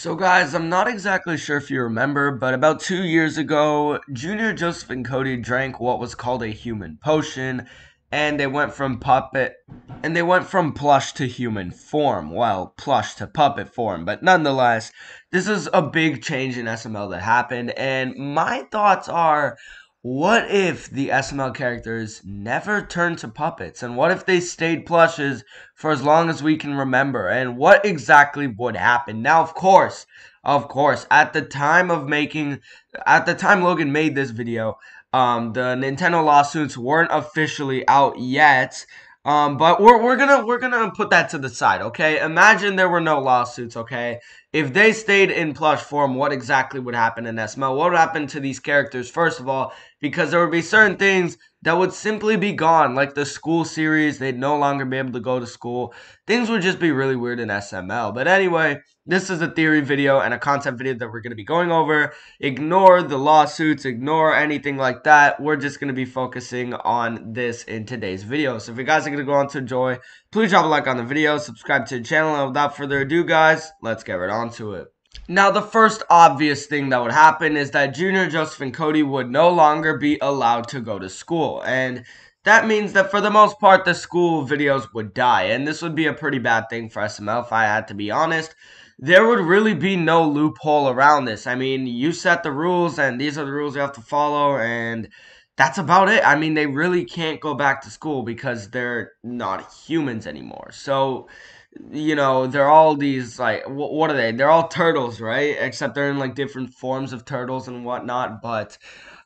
So, guys, I'm not exactly sure if you remember, but about two years ago, Junior Joseph and Cody drank what was called a human potion, and they went from puppet, and they went from plush to human form. Well, plush to puppet form, but nonetheless, this is a big change in SML that happened, and my thoughts are what if the SML characters never turned to puppets? And what if they stayed plushes for as long as we can remember? And what exactly would happen? Now, of course, of course, at the time of making, at the time Logan made this video, um, the Nintendo lawsuits weren't officially out yet. Um, but we're, we're gonna we're gonna put that to the side, okay? Imagine there were no lawsuits, okay? if they stayed in plush form, what exactly would happen in SML? What would happen to these characters, first of all? Because there would be certain things that would simply be gone, like the school series. They'd no longer be able to go to school. Things would just be really weird in SML. But anyway, this is a theory video and a concept video that we're going to be going over. Ignore the lawsuits, ignore anything like that. We're just going to be focusing on this in today's video. So if you guys are going to go on to enjoy, please drop a like on the video, subscribe to the channel. And without further ado, guys, let's get right on to it. Now, the first obvious thing that would happen is that junior Joseph, and Cody would no longer be allowed to go to school. And that means that for the most part, the school videos would die. And this would be a pretty bad thing for SML, if I had to be honest. There would really be no loophole around this. I mean, you set the rules, and these are the rules you have to follow, and that's about it. I mean, they really can't go back to school because they're not humans anymore. So you know they're all these like what what are they they're all turtles right except they're in like different forms of turtles and whatnot but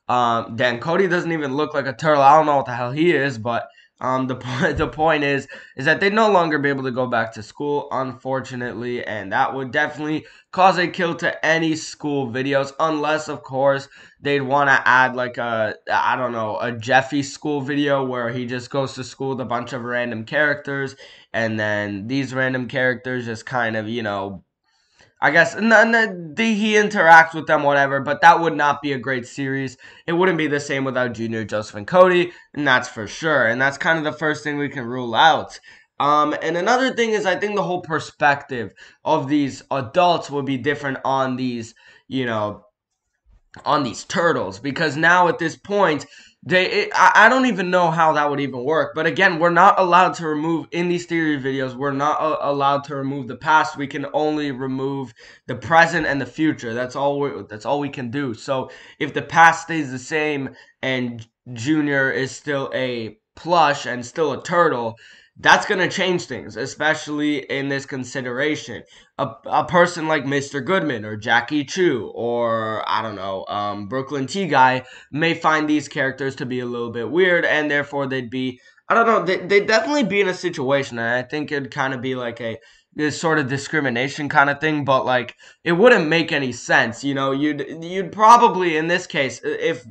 um, Dan Cody doesn't even look like a turtle. I don't know what the hell he is, but um, the point the point is is that they would no longer be able to go back to school, unfortunately, and that would definitely cause a kill to any school videos, unless of course they'd want to add like a I don't know a Jeffy school video where he just goes to school with a bunch of random characters, and then these random characters just kind of you know I guess and then he interacts with them, whatever. But that would not be a great series. It wouldn't be the same without Junior Joseph and Cody, and that's for sure. And that's kind of the first thing we can rule out. Um, and another thing is, I think the whole perspective of these adults will be different on these, you know, on these turtles because now at this point they, it, I, I don't even know how that would even work. But again, we're not allowed to remove in these theory videos. We're not a- uh, allowed to remove the past. We can only remove the present and the future. That's all. We, that's all we can do. So if the past stays the same and Junior is still a plush and still a turtle, that's going to change things, especially in this consideration. A, a person like Mr. Goodman or Jackie Chu or, I don't know, um, Brooklyn T Guy may find these characters to be a little bit weird and therefore they'd be, I don't know, they, they'd definitely be in a situation. I think it'd kind of be like a this sort of discrimination kind of thing but like it wouldn't make any sense you know you'd you'd probably in this case if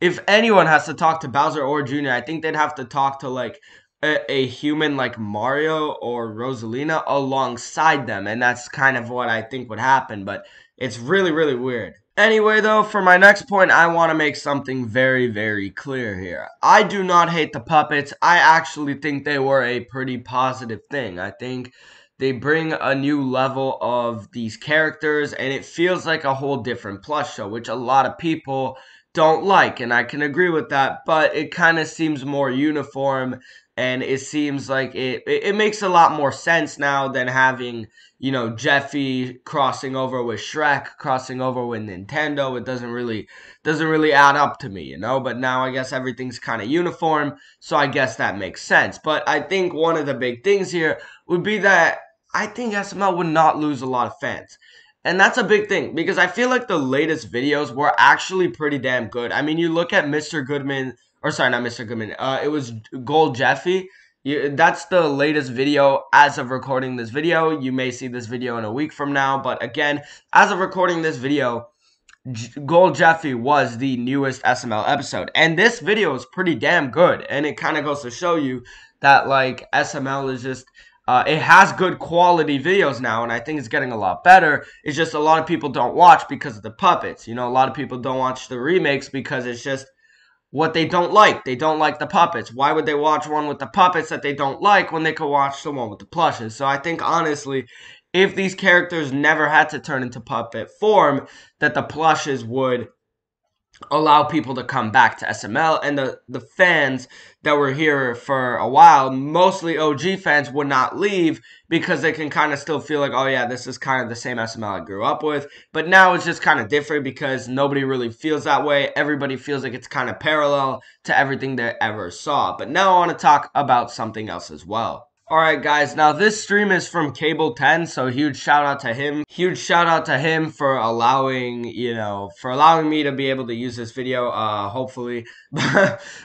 if anyone has to talk to Bowser or Jr I think they'd have to talk to like a, a human like Mario or Rosalina alongside them, and that's kind of what I think would happen. But it's really really weird. Anyway, though, for my next point, I want to make something very, very clear here. I do not hate the puppets. I actually think they were a pretty positive thing. I think they bring a new level of these characters, and it feels like a whole different plush show, which a lot of people don't like, and I can agree with that, but it kind of seems more uniform and it seems like it, it makes a lot more sense now than having you know Jeffy crossing over with Shrek, crossing over with Nintendo. It doesn't really doesn't really add up to me, you know. But now I guess everything's kind of uniform, so I guess that makes sense. But I think one of the big things here would be that I think SML would not lose a lot of fans. And that's a big thing because I feel like the latest videos were actually pretty damn good. I mean, you look at Mr. Goodman or sorry, not Mr. Goodman. Uh, it was Gold Jeffy. You, that's the latest video as of recording this video. You may see this video in a week from now, but again, as of recording this video, J Gold Jeffy was the newest SML episode. And this video is pretty damn good, and it kind of goes to show you that, like, SML is just... Uh, it has good quality videos now, and I think it's getting a lot better. It's just a lot of people don't watch because of the puppets. You know, a lot of people don't watch the remakes because it's just what they don't like. They don't like the puppets. Why would they watch one with the puppets that they don't like when they could watch the one with the plushes? So I think honestly, if these characters never had to turn into puppet form, that the plushes would allow people to come back to SML. And the, the fans that were here for a while, mostly OG fans, would not leave because they can kind of still feel like, oh, yeah, this is kind of the same SML I grew up with. But now it's just kind of different because nobody really feels that way. Everybody feels like it's kind of parallel to everything they ever saw. But now I want to talk about something else as well. All right, guys. Now this stream is from Cable 10, so huge shout out to him. Huge shout out to him for allowing, you know, for allowing me to be able to use this video. Uh, hopefully,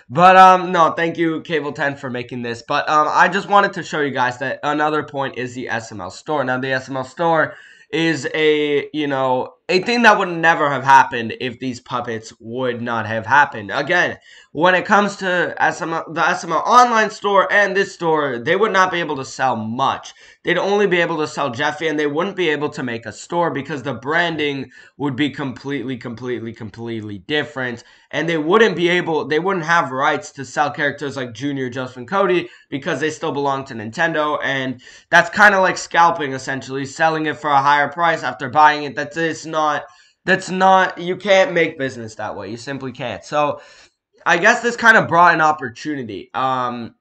but um, no, thank you, Cable 10, for making this. But um, I just wanted to show you guys that another point is the SML store. Now the SML store is a, you know, a thing that would never have happened if these puppets would not have happened. Again, when it comes to the SML online store and this store, they would not be able to sell much. They'd only be able to sell Jeffy and they wouldn't be able to make a store because the branding would be completely, completely, completely different. And they wouldn't be able, they wouldn't have rights to sell characters like Junior, Justin, Cody because they still belong to Nintendo. And that's kind of like scalping essentially, selling it for a higher price after buying it. That's it's not that's not you can't make business that way. You simply can't. So I guess this kind of brought an opportunity. Um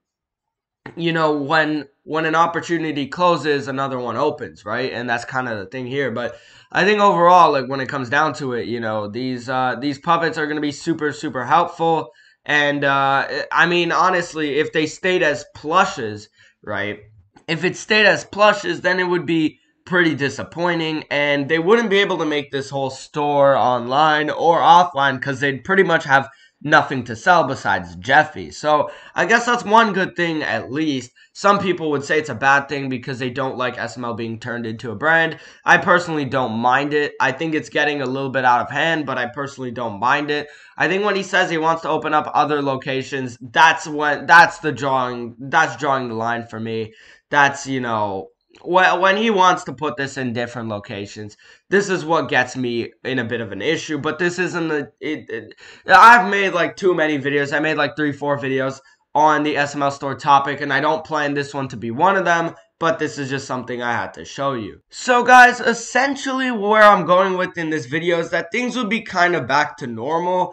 you know, when when an opportunity closes, another one opens, right? And that's kind of the thing here. But I think overall, like when it comes down to it, you know, these uh these puppets are gonna be super, super helpful. And uh I mean honestly, if they stayed as plushes, right? If it stayed as plushes, then it would be pretty disappointing and they wouldn't be able to make this whole store online or offline because they'd pretty much have nothing to sell besides Jeffy. So I guess that's one good thing at least. Some people would say it's a bad thing because they don't like SML being turned into a brand. I personally don't mind it. I think it's getting a little bit out of hand, but I personally don't mind it. I think when he says he wants to open up other locations, that's when that's the drawing that's drawing the line for me. That's, you know, when he wants to put this in different locations, this is what gets me in a bit of an issue. But this isn't the. It, it, I've made like too many videos. I made like three, four videos on the SML store topic, and I don't plan this one to be one of them. But this is just something I had to show you. So guys, essentially where I'm going with in this video is that things would be kind of back to normal.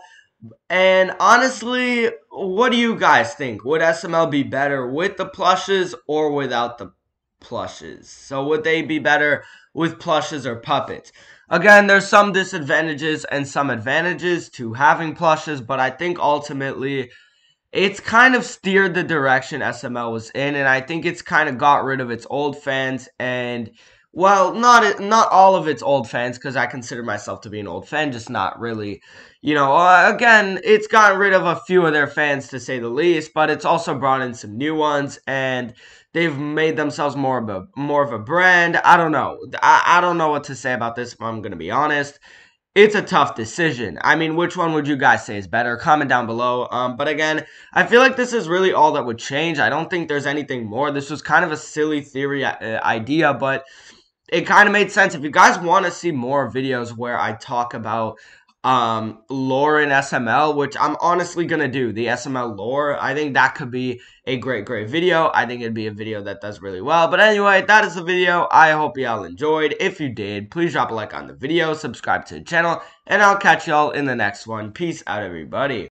And honestly, what do you guys think? Would SML be better with the plushes or without the plushes. So would they be better with plushes or puppets? Again, there's some disadvantages and some advantages to having plushes, but I think ultimately it's kind of steered the direction SML was in, and I think it's kind of got rid of its old fans and well, not not all of its old fans, because I consider myself to be an old fan, just not really. You know, uh, again, it's gotten rid of a few of their fans to say the least, but it's also brought in some new ones, and they've made themselves more of a more of a brand. I don't know. I, I don't know what to say about this. I'm gonna be honest. It's a tough decision. I mean, which one would you guys say is better? Comment down below. Um, but again, I feel like this is really all that would change. I don't think there's anything more. This was kind of a silly theory uh, idea, but it kind of made sense. If you guys want to see more videos where I talk about um, lore in SML, which I'm honestly going to do, the SML lore, I think that could be a great, great video. I think it'd be a video that does really well. But anyway, that is the video. I hope y'all enjoyed. If you did, please drop a like on the video, subscribe to the channel, and I'll catch y'all in the next one. Peace out, everybody.